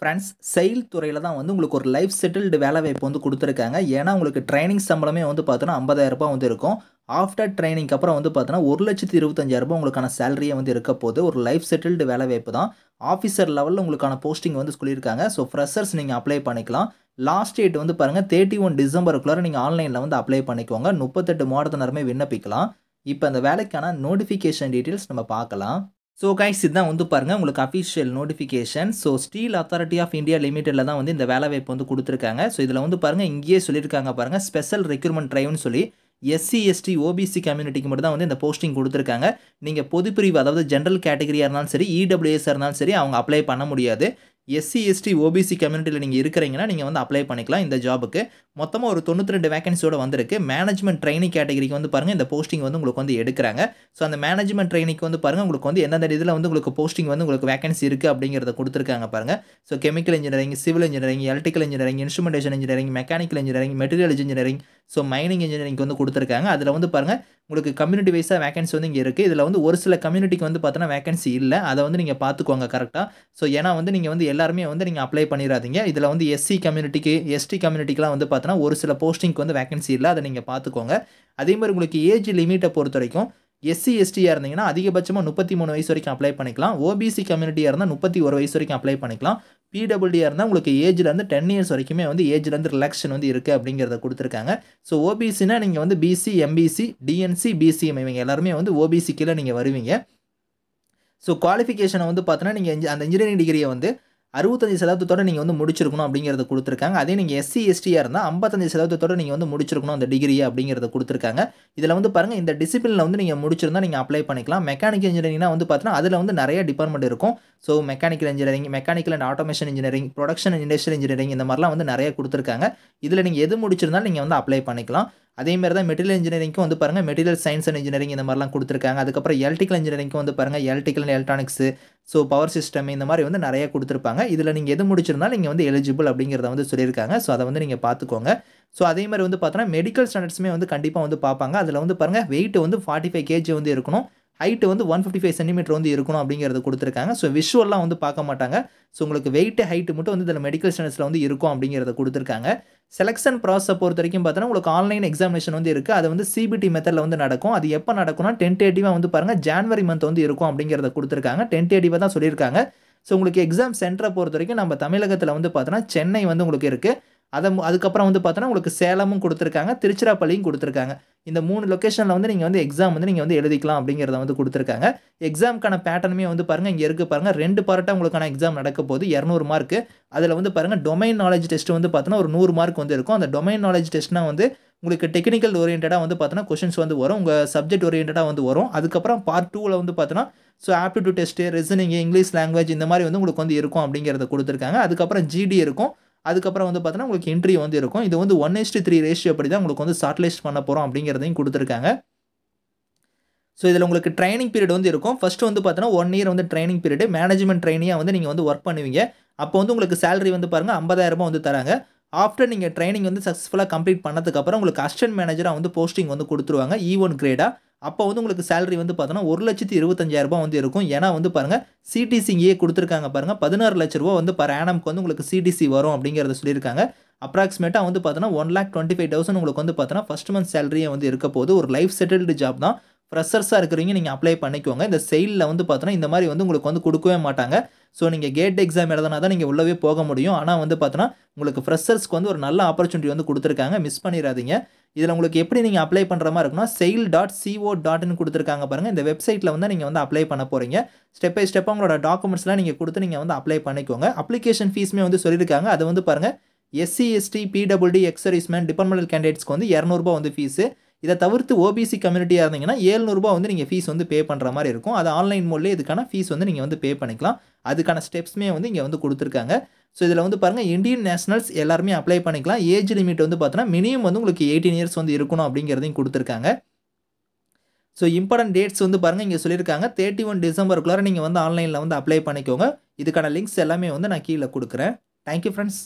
friends செயல் துறையில் தான் வந்து உங்களுக்கு ஒரு லைஃப் செட்டில்டு வேலை வாய்ப்பு வந்து கொடுத்துருக்காங்க ஏன்னா உங்களுக்கு ட்ரைனிங் சம்பளமே வந்து பார்த்தோன்னா ரூபாய் வந்து இருக்கும் ஆஃப்டர் ட்ரைனிங் அப்புறம் வந்து பார்த்தோன்னா ஒரு லட்சத்து இருபத்தஞ்சாயிரரூபா உங்களுக்கான சேலரியே வந்து இருக்க போது ஒரு லைஃப் செட்டில்டு வேலை வாய்ப்பு தான் ஆஃபீஸர் லெவலில் உங்களுக்கான போஸ்டிங் வந்து சொல்லியிருக்காங்க ஸோ ஃப்ரெஷர்ஸ் நீங்கள் அப்ளை பண்ணிக்கலாம் லாஸ்ட் டேட் வந்து பாருங்கள் தேர்ட்டி ஒன் டிசம்பருக்குள்ளே நீங்கள் ஆன்லைனில் வந்து அப்ளை பண்ணிக்கோங்க முப்பத்தெட்டு மாவட்டத்தினருமே விண்ணப்பிக்கலாம் இப்போ அந்த வேலைக்கான நோட்டிஃபிகேஷன் டீட்டெயில்ஸ் நம்ம பார்க்கலாம் ஸோ கைஸ் இதுதான் வந்து பாருங்கள் உங்களுக்கு official notification so steel authority of India லிமிட்டடில் தான் வந்து இந்த வேலை வாய்ப்பு வந்து கொடுத்துருக்காங்க ஸோ இதில் வந்து பாருங்கள் இங்கேயே சொல்லியிருக்காங்க பாருங்கள் ஸ்பெஷல் ரெக்யூர்மெண்ட் ட்ரைவ்னு சொல்லி எஸ்சி எஸ்டி ஓபிசி கம்யூனிட்டிக்கு மட்டும் தான் வந்து இந்த போஸ்டிங் கொடுத்துருக்காங்க நீங்கள் பொதுப்பிரிவு அதாவது ஜென்ரல் கேட்டகரியாக இருந்தாலும் சரி இடபிள்யூஎஸ்ஸாக e இருந்தாலும் சரி அவங்க அப்ளை பண்ண முடியாது எஸ்சி எஸ்டி ஓபிசி கம்யூனிட்டியில் நீங்கள் இருக்கிறீங்கன்னா நீங்கள் வந்து அப்ளை பண்ணிக்கலாம் இந்த ஜாபுக்கு மொத்தமாக ஒரு தொண்ணூற்றி ரெண்டு வேகன்சியோட வந்திருக்கு மேனேஜ்மெண்ட் ட்ரைனிங் கேட்டகரிக்கு வந்து பாருங்கள் இந்த போஸ்டிங் வந்து உங்களுக்கு வந்து எடுக்கிறாங்க ஸோ அந்த மேனேஜ்மெண்ட் ட்ரைனிங்க்கு வந்து பாருங்கள் உங்களுக்கு வந்து எந்தெந்த இதில் வந்து உங்களுக்கு போஸ்டிங் வந்து உங்களுக்கு வேகன்சி இருக்குது அப்படிங்கிறத கொடுத்துருக்காங்க பாருங்கள் so chemical engineering civil engineering electrical engineering instrumentation engineering mechanical engineering material engineering so mining engineering வந்து கொடுத்துருக்காங்க அதில் வந்து பாருங்கள் உங்களுக்கு கம்யூனிட்டி வைஸாக வேகன்சி வந்து இங்கே இருக்குது இதில் வந்து ஒரு சில கம்யூனிட்டிக்கு வந்து பார்த்தோன்னா வேகன்சி இல்லை அதை வந்து நீங்கள் பார்த்துக்கோங்க கரெக்டாக ஸோ ஏன்னா வந்து நீங்கள் வந்து எல்லாருமே வந்து நீங்கள் அப்ளை பண்ணிடாதீங்க இதில் வந்து எஸ்சி கம்யூனிட்டிக்கு எஸ்டி கம்யூனிட்டிக்கெலாம் வந்து பார்த்தோன்னா ஒரு சில போஸ்டிங்க்கு வந்து வேகன்சி இல்லை அதை நீங்கள் பார்த்துக்கோங்க அதே மாதிரி உங்களுக்கு ஏஜ் லிமிட்டை பொறுத்த வரைக்கும் எஸ்சி எஸ்டியாக இருந்தீங்கன்னா அதிகபட்சமாக முப்பத்தி மூணு வயசு வரைக்கும் அப்ளை பண்ணிக்கலாம் ஓபிசி கம்யூனிட்டியாக இருந்தால் முப்பத்தி ஒரு வயசு வரைக்கும் அப்ளை பண்ணிக்கலாம் பிடபிள்யூடியாக இருந்தால் உங்களுக்கு ஏஜ்லேருந்து டென் இயர்ஸ் வரைக்குமே வந்து ஏஜ்லேருந்து ரிலாக்ஷன் வந்து இருக்குது அப்படிங்கிறத கொடுத்துருக்காங்க ஸோ ஓபிசினா நீங்கள் வந்து பிசி எம்பிசி டிஎன்சி பிசிஎம் இவங்க எல்லாருமே வந்து ஓபிசி கீழே நீங்கள் வருவீங்க ஸோ குவாலிஃபிகேஷனை வந்து பார்த்தோன்னா நீங்கள் அந்த இன்ஜினியரிங் டிகிரியை வந்து அறுபத்தஞ்சு சதவீதத்தோடு நீங்கள் வந்து முடிச்சிருக்கணும் அப்படிங்கிறத கொடுத்துருக்காங்க அதே நீங்கள் எஸ்சி எஸ்டியாக இருந்தால் ஐம்பத்தஞ்சு சதவீதத்தோடு நீங்கள் வந்து முடிச்சிருக்கணும் அந்த டிகிரி அப்படிங்கிறத கொடுத்துருக்காங்க இதில் வந்து பாருங்கள் இந்த டிசிப்ளினில் வந்து நீங்கள் முடிச்சிருந்தால் நீங்கள் அப்ளை பண்ணிக்கலாம் மெக்கானிக்கல் இன்ஜினியரிங்னா வந்து பார்த்தீங்கன்னா அதில் வந்து நிறைய டிபார்ட்மெண்ட் இருக்கும் so mechanical engineering mechanical and automation engineering production industrial engineering இந்த மாதிரிலாம் வந்து நிறைய கொடுத்துருக்காங்க இதில் நீங்கள் எது முடிச்சிருந்தாலும் நீங்கள் வந்து அப்ளை பண்ணிக்கலாம் அதே மாதிரி தான் மெட்டீரியல் இன்ஜினியரிங்க்கும் வந்து பாருங்கள் மெட்டீரியல் சயின்ஸ் அண்ட் இன்ஜினியரிங் இந்த மாதிரிலாம் கொடுத்துருக்காங்க அதுக்கப்புறம் எலக்ட்ரிக்கல் இன்ஜினியரிங்க்கும் வந்து பாருங்கள் electrical and electronics so power system இந்த மாதிரி வந்து நிறைய கொடுத்துருப்பாங்க இதில் நீங்கள் எது முடிச்சிருந்தாலும் நீங்கள் வந்து எலிஜிபிள் அப்படிங்கிறத வந்து சொல்லியிருக்காங்க ஸோ அதை வந்து நீங்கள் பார்த்துக்கோங்க ஸோ அதே மாதிரி வந்து பார்த்தோன்னா மெடிக்கல் ஸ்டாண்டர்ட்ஸுமே வந்து கண்டிப்பாக வந்து பார்ப்பாங்க அதில் வந்து பாருங்கள் வெயிட் வந்து ஃபார்ட்டி ஃபைவ் கேஜி வந்து இருக்கணும் ஹைட்டு வந்து ஒன் ஃபிஃப்டி ஃபைவ் சென்டிமீட்டர் வந்து இருக்கணும் அப்படிங்கிறது கொடுத்துருக்காங்க ஸோ விஷுவல்லாம் வந்து பார்க்க மாட்டாங்க ஸோ உங்களுக்கு வெயிட்டு ஹைட்டு மட்டும் வந்து இதில் மெடிக்கல் ஸ்டாண்டர்ஸில் வந்து இருக்கும் அப்படிங்கிறத கொடுத்துருக்காங்க செலெக்ஷன் ப்ராசஸை பொறுத்த வரைக்கும் பார்த்தோன்னா உங்களுக்கு ஆன்லைன் எக்ஸாமினேஷன் வந்து இருக்குது அது வந்து சிபிடி மெத்தடில் வந்து நடக்கும் அது எப்போ நடக்கும்னா டென்டேட்டிவாக வந்து பாருங்கள் ஜான்வரி மந்த் வந்து இருக்கும் அப்படிங்கிறத கொடுத்துருக்காங்க டென்டேட்டிவாக தான் சொல்லியிருக்காங்க ஸோ உங்களுக்கு எக்ஸாம் சென்டரை பொறுத்த வரைக்கும் நம்ம தமிழகத்தில் வந்து பார்த்தோன்னா சென்னை வந்து உங்களுக்கு இருக்குது அதை அதுக்கப்புறம் வந்து பார்த்தோன்னா உங்களுக்கு சேலமும் கொடுத்துருக்காங்க திருச்சிராப்பள்ளியும் கொடுத்துருக்காங்க இந்த மூணு லொக்கேஷனில் வந்து நீங்கள் வந்து எக்ஸாம் வந்து நீங்கள் வந்து எழுதிக்கலாம் அப்படிங்கிறத வந்து கொடுத்துருக்காங்க எக்ஸாமுக்கான பேட்டர்னுமே வந்து பாருங்கள் இங்கே இருக்குது பாருங்கள் ரெண்டு பார்ட்டாக உங்களுக்கான எக்ஸாம் நடக்க போது இரநூறு மார்க் அதில் வந்து பாருங்கள் டொமைன் நாலேஜ் டெஸ்ட் வந்து பார்த்தோன்னா ஒரு நூறு மார்க் வந்து இருக்கும் அந்த டொமைன் நாலேஜ் டெஸ்ட்னா வந்து உங்களுக்கு டெக்னிக்கல் ஓரியன்டாக வந்து பார்த்தோன்னா கொஷின்ஸ் வந்து வரும் உங்கள் சப்ஜெக்ட் ஓரியன்டாக வந்து வரும் அதுக்கப்புறம் பார்ட் டூவில் வந்து பார்த்தோன்னா so aptitude test reasoning English language இந்த மாதிரி வந்து உங்களுக்கு வந்து இருக்கும் அப்படிங்கிறத கொடுத்துருக்காங்க அதுக்கப்புறம் ஜிடி இருக்கும் அதுக்கப்புறம் வந்து பார்த்தீங்கன்னா உங்களுக்கு என்ட்ரி வந்து இருக்கும் இது வந்து ஒன் எஸ்டி த்ரீ ரேஷியோ அப்படி தான் உங்களுக்கு வந்து ஷார்ட்லிஸ்ட் பண்ண போகிறோம் அப்படிங்கிறதையும் கொடுத்துருக்காங்க ஸோ இதில் உங்களுக்கு ட்ரைனிங் பீரியட் வந்து இருக்கும் ஃபஸ்ட்டு வந்து பார்த்தீங்கன்னா ஒன் இயர் வந்து ட்ரைனிங் பீரியட் மேனேஜ்மெண்ட் ட்ரைனியாக வந்து நீங்கள் வந்து ஒர்க் பண்ணுவீங்க அப்போ வந்து உங்களுக்கு சேலரி வந்து பாருங்கள் ஐம்பதாயிரரூபா வந்து தராங்க ஆஃப்டர் நீங்கள் ட்ரைனிங் வந்து சக்ஸஸ்ஃபுல்லாக கம்ப்ளீட் பண்ணதுக்கப்புறம் உங்களுக்கு அஸ்டன்ட் மேனேஜராக வந்து போஸ்டிங் வந்து கொடுத்துருவாங்க ஈ ஒன் கிரேடாக அப்போ வந்து உங்களுக்கு சேலரி வந்து பார்த்தோன்னா ஒரு லட்சத்தி இருபத்தஞ்சாயிரரூபா வந்து இருக்கும் ஏன்னா வந்து பாருங்கள் இங்கேயே கொடுத்துருக்காங்க பாருங்கள் பதினாறு லட்ச ரூபா வந்து பர் ஆனம்க்கு வந்து உங்களுக்கு சிடிசி வரும் அப்படிங்கிறத சொல்லியிருக்காங்க அப்ராக்சிமேட்டாக வந்து பார்த்தோன்னா one lakh twenty five thousand உங்களுக்கு வந்து பார்த்தோன்னா ஃபஸ்ட் மந்த் சேலரியே வந்து இருக்க போது ஒரு லைஃப் செட்டில்டு ஜாப் தான் ஃப்ரெஷர்ஸாக இருக்கிறவங்க நீங்கள் அப்ளை பண்ணிக்கோங்க இந்த செயலில் வந்து பார்த்தோன்னா இந்த மாதிரி வந்து உங்களுக்கு வந்து கொடுக்கவே மாட்டாங்க ஸோ நீங்கள் கேட் எக்ஸாம் எழுதுனா தான் நீங்கள் உள்ளவே போக முடியும் ஆனால் வந்து பார்த்தோன்னா உங்களுக்கு ஃப்ரெஷர்ஸ்க்கு வந்து ஒரு நல்ல ஆப்பர்ச்சுனிட்டி வந்து கொடுத்துருக்காங்க மிஸ் பண்ணிடாதீங்க இதில் உங்களுக்கு எப்படி நீங்கள் அப்ளை பண்ணுற மாதிரி இருக்குன்னா செயில் டாட் சிஓ டாட்னு கொடுத்துருக்காங்க பாருங்கள் இந்த வெப்சைட்டில் வந்து நீங்கள் வந்து அப்ளை பண்ண போகிறீங்க ஸ்டெப் பை ஸ்டெப்பாக உங்களோட டாக்குமெண்ட்ஸ்லாம் நீங்கள் கொடுத்து நீங்கள் வந்து அப்ளை பண்ணிக்கோங்க அப்ளிகேஷன் ஃபீஸுமே வந்து சொல்லியிருக்காங்க அது வந்து பாருங்கள் SC ST PWD ex servicemen departmental கேண்டிடேட்ஸ்க்கு வந்து இரநூறுபா வந்து ஃபீஸு இதை தவிர்த்து ஓபிசி கம்யூனிட்டியாக இருந்தீங்கன்னா ஏழ்நூறுபா வந்து நீங்கள் ஃபீஸ் வந்து பே பண்ணுற மாதிரி இருக்கும் அது ஆன்லைன் மூலியம் இதுக்கான ஃபீஸ் வந்து நீங்கள் வந்து பே பண்ணிக்கலாம் அதுக்கான ஸ்டெப்ஸுமே வந்து இங்கே வந்து கொடுத்துருக்காங்க ஸோ இதில் வந்து பாருங்கள் இந்தியன் நேஷனல்ஸ் எல்லாருமே அப்ளை பண்ணிக்கலாம் ஏஜ் லிமிட் வந்து பார்த்தோன்னா மினிமம் வந்து உங்களுக்கு எயிட்டீன் இயர்ஸ் வந்து இருக்கணும் அப்படிங்கிறதையும் கொடுத்துருக்காங்க ஸோ இம்பார்ட்டன்ட் டேட்ஸ் வந்து பாருங்கள் இங்கே சொல்லியிருக்காங்க தேர்ட்டி ஒன் டிசம்பருக்குள்ளார நீங்கள் வந்து ஆன்லைனில் வந்து அப்ளை பண்ணிக்கோங்க இதுக்கான லிங்க்ஸ் எல்லாமே வந்து நான் கீழே கொடுக்குறேன் தேங்க்யூ ஃப்ரெண்ட்ஸ்